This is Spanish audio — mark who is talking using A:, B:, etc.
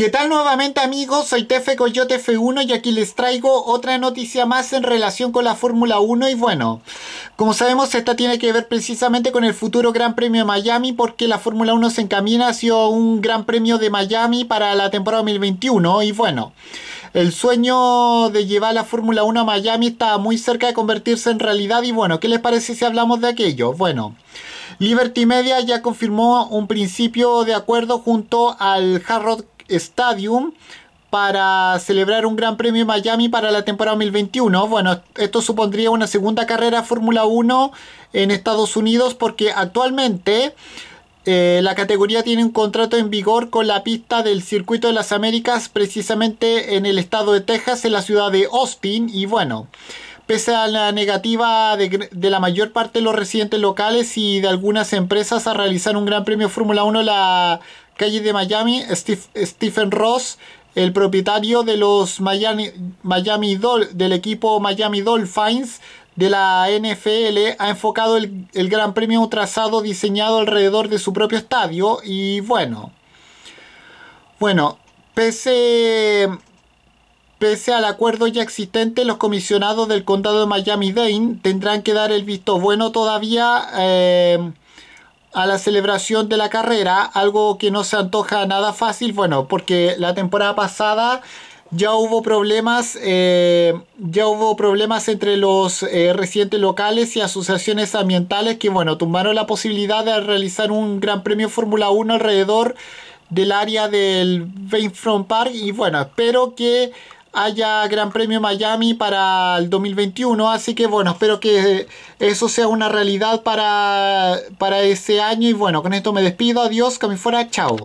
A: ¿Qué tal nuevamente amigos? Soy Tefe Coyote F1 y aquí les traigo otra noticia más en relación con la Fórmula 1 y bueno, como sabemos esta tiene que ver precisamente con el futuro Gran Premio de Miami porque la Fórmula 1 se encamina hacia un Gran Premio de Miami para la temporada 2021 y bueno, el sueño de llevar la Fórmula 1 a Miami está muy cerca de convertirse en realidad y bueno, ¿qué les parece si hablamos de aquello? Bueno... Liberty Media ya confirmó un principio de acuerdo junto al Harrod para celebrar un Gran Premio en Miami para la temporada 2021. Bueno, esto supondría una segunda carrera Fórmula 1 en Estados Unidos porque actualmente eh, la categoría tiene un contrato en vigor con la pista del Circuito de las Américas precisamente en el estado de Texas, en la ciudad de Austin. Y bueno, pese a la negativa de, de, la mayor parte de los residentes locales y de algunas empresas a realizar un Gran Premio Fórmula 1 la calle de Miami, Stephen Ross, el propietario de los Miami, del equipo Miami Dolphins de la NFL, ha enfocado el, Gran Premio un trazado diseñado alrededor de su propio estadio y bueno, bueno, pese... al acuerdo ya existente, los comisionados del condado de miami Dane tendrán que dar el visto bueno todavía eh, a la celebración de la carrera, algo que no se antoja nada fácil, bueno, porque la temporada pasada ya hubo problemas, eh, ya hubo problemas entre los eh, residentes locales y asociaciones ambientales que, bueno, tumbaron la posibilidad de realizar un gran premio Fórmula 1 alrededor del área del Bainfront Park y bueno, espero que haya Gran Premio Miami para el 2021. Así que bueno, espero que eso sea una realidad para, para ese año. Y bueno, con esto me despido. Adiós, que me fuera. Chao.